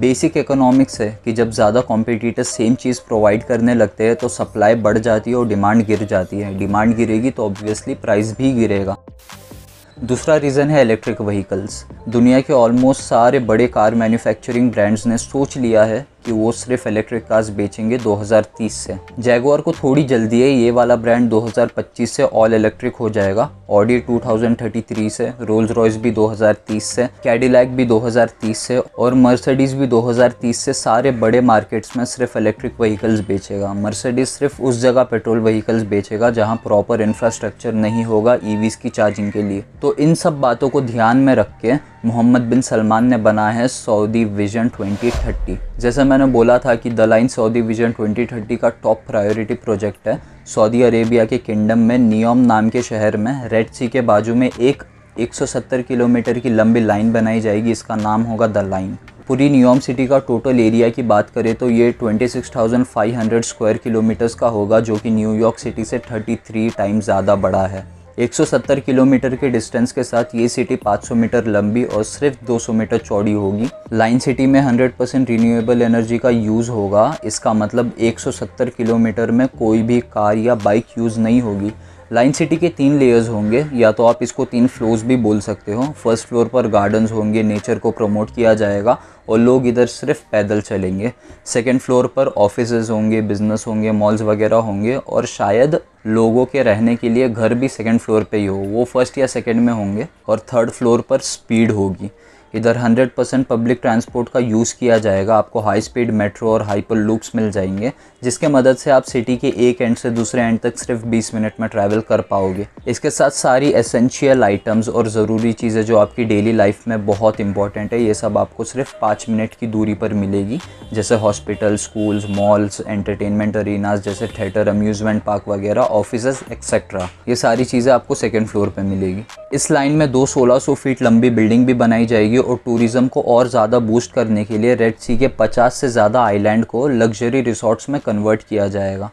basic economics है कि जब ज़्यादा कॉम्पिटिटर सेम चीज़ प्रोवाइड करने लगते हैं तो सप्लाई बढ़ जाती है और डिमांड गिर जाती है डिमांड गिरेगी तो ऑब्वियसली प्राइस भी गिरेगा दूसरा रीज़न है इलेक्ट्रिक व्हीकल्स दुनिया के ऑलमोस्ट सारे बड़े कार मैन्युफैक्चरिंग ब्रांड्स ने सोच लिया है कि वो सिर्फ इलेक्ट्रिक कार्स बेचेंगे 2030 से जैगवार को थोड़ी जल्दी है ये वाला ब्रांड 2025 से ऑल इलेक्ट्रिक हो जाएगा ऑडी 2033 से रोल्स रॉयस भी 2030 से कैडिलैक भी 2030 से और मर्सडीज भी 2030 से सारे बड़े मार्केट्स में सिर्फ इलेक्ट्रिक व्हीकल्स बेचेगा मर्सडीज सिर्फ उस जगह पेट्रोल व्हीकल्स बेचेगा जहाँ प्रॉपर इंफ्रास्ट्रक्चर नहीं होगा ईवीज e की चार्जिंग के लिए तो इन सब बातों को ध्यान में रख के मोहम्मद बिन सलमान ने बनाया है सऊदी विजन 2030 जैसे मैंने बोला था कि द लाइन सऊदी विजन 2030 का टॉप प्रायोरिटी प्रोजेक्ट है सऊदी अरेबिया के किंगडम में नियोम नाम के शहर में रेड सी के बाजू में एक 170 किलोमीटर की लंबी लाइन बनाई जाएगी इसका नाम होगा द लाइन पूरी न्यूयॉर्क सिटी का टोटल एरिया की बात करें तो ये 26,500 स्क्वायर किलोमीटर्स का होगा जो कि न्यूयॉर्क सिटी से 33 टाइम ज़्यादा बड़ा है 170 किलोमीटर के डिस्टेंस के साथ ये सिटी 500 मीटर लंबी और सिर्फ 200 मीटर चौड़ी होगी लाइन सिटी में 100 परसेंट रिन्यूएबल एनर्जी का यूज़ होगा इसका मतलब 170 किलोमीटर में कोई भी कार या बाइक यूज़ नहीं होगी लाइन सिटी के तीन लेयर्स होंगे या तो आप इसको तीन फ्लोर्स भी बोल सकते हो फर्स्ट फ्लोर पर गार्डन्स होंगे नेचर को प्रमोट किया जाएगा और लोग इधर सिर्फ पैदल चलेंगे सेकेंड फ्लोर पर ऑफिस होंगे बिजनेस होंगे मॉल्स वगैरह होंगे और शायद लोगों के रहने के लिए घर भी सेकेंड फ्लोर पे ही हो वो फर्स्ट या सेकेंड में होंगे और थर्ड फ्लोर पर स्पीड होगी इधर 100 परसेंट पब्लिक ट्रांसपोर्ट का यूज़ किया जाएगा आपको हाई स्पीड मेट्रो और हाइपर लूप्स मिल जाएंगे जिसके मदद से आप सिटी के एक एंड से दूसरे एंड तक सिर्फ 20 मिनट में ट्रैवल कर पाओगे इसके साथ सारी एसेंशियल आइटम्स और ज़रूरी चीज़ें जो आपकी डेली लाइफ में बहुत इंपॉर्टेंट है ये सब आपको सिर्फ पाँच मिनट की दूरी पर मिलेगी जैसे hospital schools malls entertainment arenas जैसे थिएटर अम्यूज़मेंट पार्क वगैरह ऑफिस एक्सेट्रा ये सारी चीज़ें आपको सेकेंड फ्लोर पर मिलेगी इस लाइन में दो सोलह फीट लंबी बिल्डिंग भी बनाई जाएगी और टूरिज़्म को और ज़्यादा बूस्ट करने के लिए रेड सी के 50 से ज़्यादा आइलैंड को लग्जरी रिसॉर्ट्स में कन्वर्ट किया जाएगा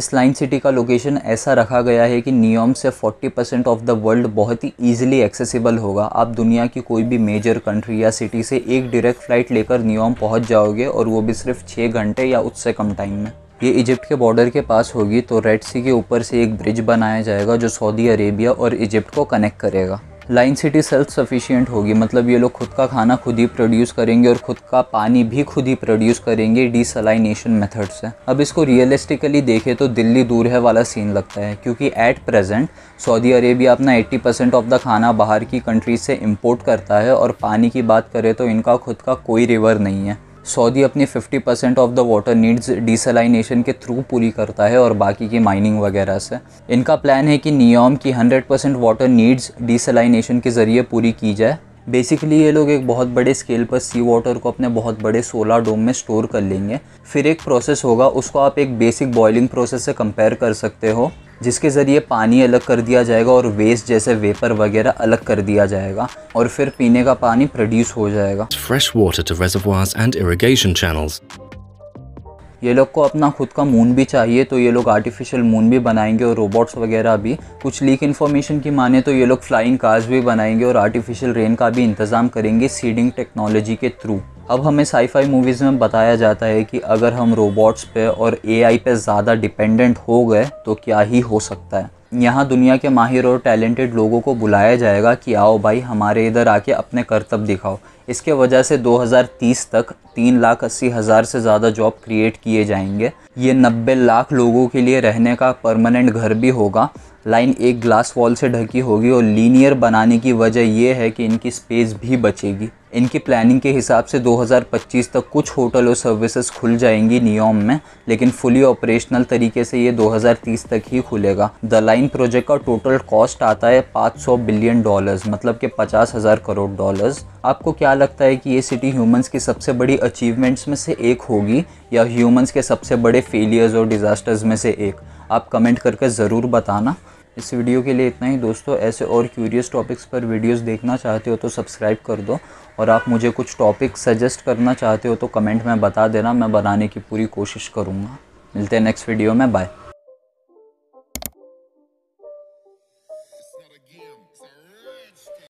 इस लाइन सिटी का लोकेशन ऐसा रखा गया है कि नियॉम से 40 परसेंट ऑफ द वर्ल्ड बहुत ही इजीली एक्सेसिबल होगा आप दुनिया की कोई भी मेजर कंट्री या सिटी से एक डायरेक्ट फ्लाइट लेकर नियॉम पहुंच जाओगे और वो भी सिर्फ छः घंटे या उससे कम टाइम में ये इजिप्ट के बॉर्डर के पास होगी तो रेड सी के ऊपर से एक ब्रिज बनाया जाएगा जो सऊदी अरेबिया और इजिप्ट को कनेक्ट करेगा लाइन सिटी सेल्फ सफिशियंट होगी मतलब ये लोग खुद का खाना खुद ही प्रोड्यूस करेंगे और खुद का पानी भी खुद ही प्रोड्यूस करेंगे डिसलाइनेशन मेथड से अब इसको रियलिस्टिकली देखें तो दिल्ली दूर है वाला सीन लगता है क्योंकि एट प्रेजेंट सऊदी अरेबिया अपना 80 परसेंट ऑफ द खाना बाहर की कंट्रीज से इम्पोर्ट करता है और पानी की बात करें तो इनका खुद का कोई रिवर नहीं है सऊदी अपनी 50 percent of the water needs desalination के थ्रू पूरी करता है और बाकी की माइनिंग वगैरह से इनका प्लान है कि नियॉम की 100 परसेंट वाटर नीड्स डिसलाइनेशन के ज़रिए पूरी की जाए बेसिकली ये लोग एक बहुत बड़े स्केल पर सी वाटर को अपने बहुत बड़े सोलर डोम में स्टोर कर लेंगे फिर एक प्रोसेस होगा उसको आप एक बेसिक बॉयलिंग प्रोसेस से कंपेयर कर सकते हो जिसके ज़रिए पानी अलग कर दिया जाएगा और वेस्ट जैसे वेपर वगैरह अलग कर दिया जाएगा और फिर पीने का पानी प्रोड्यूस हो जाएगा fresh water to and irrigation channels ये लोग को अपना खुद का मून भी चाहिए तो ये लोग आर्टिफिशियल मून भी बनाएंगे और रोबोट्स वगैरह भी कुछ लीक इन्फॉर्मेशन की माने तो ये लोग फ्लाइंग कार्स भी बनाएंगे और आर्टिफिशियल रेन का भी इंतज़ाम करेंगे सीडिंग टेक्नोलॉजी के थ्रू अब हमें साईफाई मूवीज़ में बताया जाता है कि अगर हम रोबोट्स पे और एआई पे ज़्यादा डिपेंडेंट हो गए तो क्या ही हो सकता है यहाँ दुनिया के माहिर और टैलेंटेड लोगों को बुलाया जाएगा कि आओ भाई हमारे इधर आके अपने कर्तव्य दिखाओ इसके वजह से 2030 तक तीन लाख अस्सी हज़ार से ज़्यादा जॉब क्रिएट किए जाएंगे ये 90 लाख लोगों के लिए रहने का परमानेंट घर भी होगा लाइन एक ग्लास वॉल से ढकी होगी और लीनियर बनाने की वजह यह है कि इनकी स्पेस भी बचेगी इनकी प्लानिंग के हिसाब से 2025 तक कुछ होटल और सर्विसेज खुल जाएंगी नियोम में लेकिन फुली ऑपरेशनल तरीके से ये 2030 तक ही खुलेगा द लाइन प्रोजेक्ट का टोटल कॉस्ट आता है 500 बिलियन डॉलर्स मतलब कि पचास हज़ार करोड़ डॉलर्स आपको क्या लगता है कि ये सिटी ह्यूमंस की सबसे बड़ी अचीवमेंट्स में से एक होगी या ह्यूमंस के सबसे बड़े फेलियर्स और डिज़ास्टर्स में से एक आप कमेंट करके ज़रूर बताना इस वीडियो के लिए इतना ही दोस्तों ऐसे और क्यूरियस टॉपिक्स पर वीडियोस देखना चाहते हो तो सब्सक्राइब कर दो और आप मुझे कुछ टॉपिक सजेस्ट करना चाहते हो तो कमेंट में बता देना मैं बनाने की पूरी कोशिश करूँगा मिलते हैं नेक्स्ट वीडियो में बाय